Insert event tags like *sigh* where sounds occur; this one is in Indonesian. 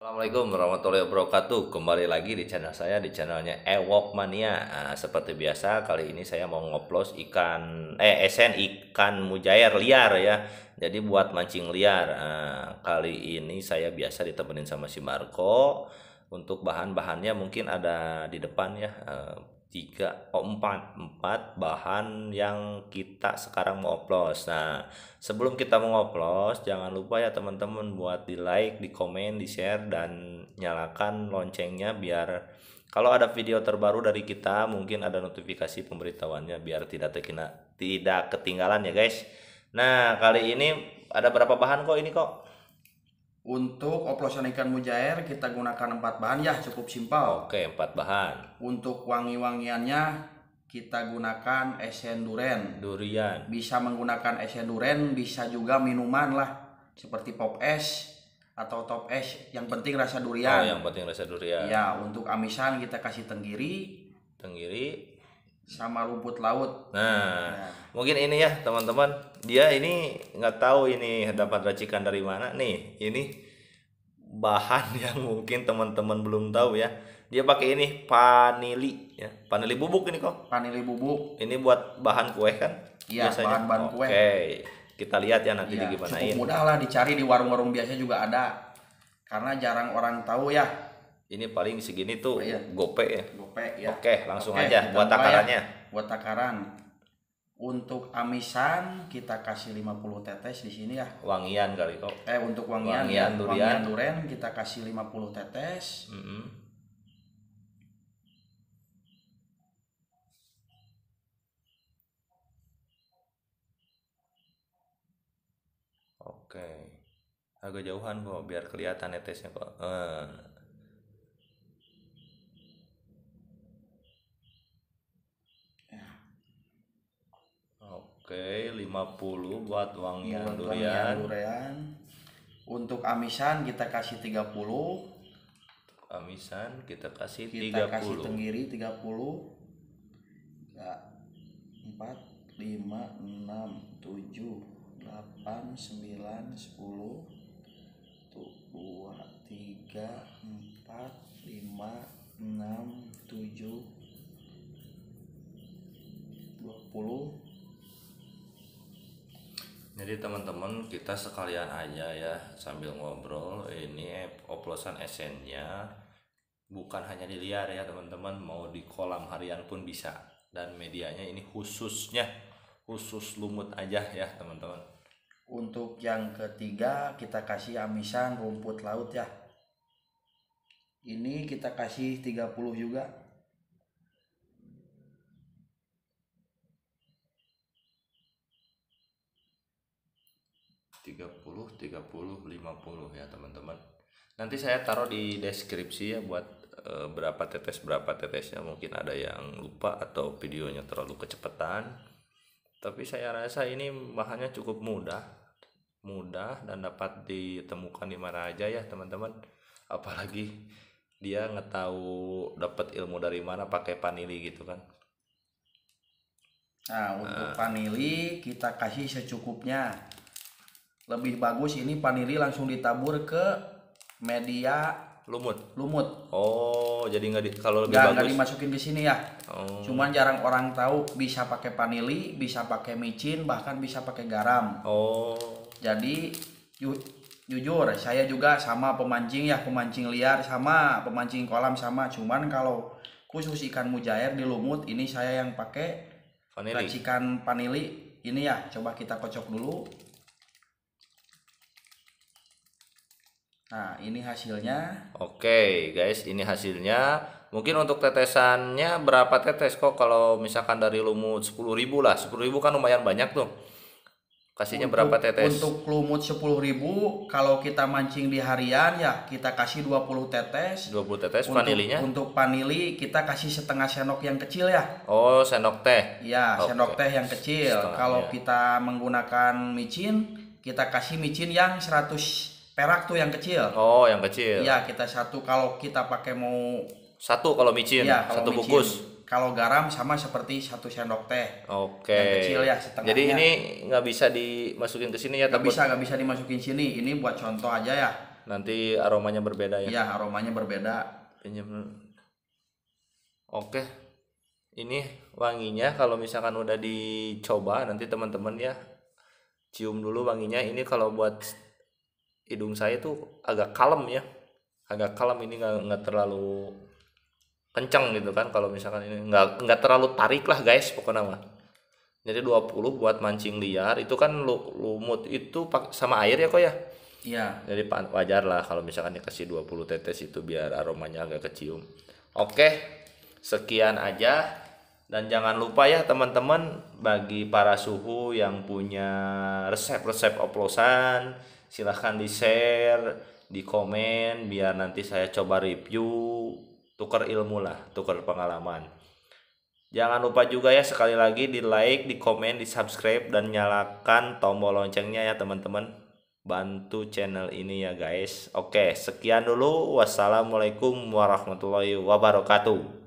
Assalamualaikum warahmatullahi wabarakatuh Kembali lagi di channel saya Di channelnya Ewok Mania nah, Seperti biasa kali ini saya mau ngoplos ikan Eh esen ikan mujair liar ya Jadi buat mancing liar nah, Kali ini saya biasa ditemenin sama si Marco Untuk bahan-bahannya mungkin ada di depan ya ah, tiga oh, empat empat bahan yang kita sekarang mau oplos nah sebelum kita mau oplos jangan lupa ya teman-teman buat di like di komen di share dan nyalakan loncengnya biar kalau ada video terbaru dari kita mungkin ada notifikasi pemberitahuannya biar tidak terkena tidak ketinggalan ya guys nah kali ini ada berapa bahan kok ini kok untuk oplosan ikan mujair kita gunakan empat bahan ya cukup simpel. Oke empat bahan. Untuk wangi-wangiannya kita gunakan esen durian. Durian. Bisa menggunakan esen durian, bisa juga minuman lah seperti pop es atau top es. Yang penting rasa durian. Oh, yang penting rasa durian. Ya untuk amisan kita kasih tenggiri. Tenggiri. Sama rumput laut. Nah, nah. mungkin ini ya teman-teman. Dia ini nggak tahu ini dapat racikan dari mana nih. Ini bahan *laughs* yang mungkin teman-teman belum tahu ya. Dia pakai ini panili ya. panili bubuk ini kok. panili bubuk. Ini buat bahan kue kan? Iya, bahan-bahan kue. Oke. Kita lihat ya nanti ya, gimana ini. mudah lah dicari di warung-warung biasa juga ada. Karena jarang orang tahu ya. Ini paling segini tuh oh, iya. gope ya. Gope ya. Oke, langsung Oke, aja buat ya. takarannya. Ya. Buat takaran untuk amisan kita kasih 50 tetes di sini ya. Wangian kali kok. Eh untuk wangian, wangian, ya. durian. wangian durian kita kasih 50 tetes. Mm -hmm. Oke. Agak jauhan kok biar kelihatan netesnya kok. Eh. Oke, 50 buat wangian iya, buat durian. durian. Untuk amisan kita kasih 30. Amisan kita kasih kita 30. Kita kasih tenggiri 30. Ya, 4 5 6 7 8 9 10 tuh 2 3 4 5 6 7 Jadi teman-teman kita sekalian aja ya sambil ngobrol ini oplosan esennya bukan hanya di liar ya teman-teman mau di kolam harian pun bisa dan medianya ini khususnya khusus lumut aja ya teman-teman. Untuk yang ketiga kita kasih amisan rumput laut ya. Ini kita kasih 30 juga 30 30 50 ya teman-teman nanti saya taruh di deskripsi ya buat e, berapa tetes berapa tetesnya mungkin ada yang lupa atau videonya terlalu kecepatan tapi saya rasa ini bahannya cukup mudah mudah dan dapat ditemukan di mana aja ya teman-teman apalagi dia ngetahu dapat ilmu dari mana pakai panili gitu kan nah untuk uh, panili kita kasih secukupnya lebih bagus ini paniri langsung ditabur ke media lumut lumut oh jadi nggak di kalau lebih gak, bagus nggak dimasukin ke sini ya oh. cuman jarang orang tahu bisa pakai panili bisa pakai micin bahkan bisa pakai garam oh jadi ju, jujur saya juga sama pemancing ya pemancing liar sama pemancing kolam sama cuman kalau khusus ikan mujair di lumut ini saya yang pakai racikan panili ini ya coba kita kocok dulu Nah, ini hasilnya. Oke, okay, guys, ini hasilnya. Mungkin untuk tetesannya berapa tetes kok kalau misalkan dari lumut ribu lah. ribu kan lumayan banyak tuh. Kasihnya untuk, berapa tetes? Untuk lumut ribu kalau kita mancing di harian ya kita kasih 20 tetes. 20 tetes untuk, vanilinya? Untuk vanili kita kasih setengah sendok yang kecil ya. Oh, sendok teh. Ya, okay. sendok teh yang kecil. Setengah, kalau ya. kita menggunakan micin, kita kasih micin yang 100 perak tuh yang kecil. Oh, yang kecil. Iya, kita satu kalau kita pakai mau satu kalau micin, ya, kalau satu micin. bungkus. Kalau garam sama seperti satu sendok teh. Oke. Yang kecil ya setengahnya. Jadi ini nggak bisa dimasukin ke sini ya? Nggak bisa, nggak bisa dimasukin sini. Ini buat contoh aja ya. Nanti aromanya berbeda ya? Iya, aromanya berbeda. Pinjam. Oke. Ini wanginya kalau misalkan udah dicoba nanti teman-teman ya cium dulu wanginya. Ini kalau buat hidung saya tuh agak kalem ya agak kalem ini nggak nggak terlalu kencang gitu kan kalau misalkan ini nggak nggak terlalu tarik lah guys pokoknya mah jadi 20 buat mancing liar itu kan lumut itu sama air ya kok ya Iya. Jadi wajar lah kalau misalkan dikasih 20 tetes itu biar aromanya agak kecium. Oke, sekian aja. Dan jangan lupa ya teman-teman bagi para suhu yang punya resep-resep oplosan, silahkan di share di komen biar nanti saya coba review tukar ilmu lah tukar pengalaman jangan lupa juga ya sekali lagi di like di komen di subscribe dan nyalakan tombol loncengnya ya teman-teman bantu channel ini ya guys oke sekian dulu wassalamualaikum warahmatullahi wabarakatuh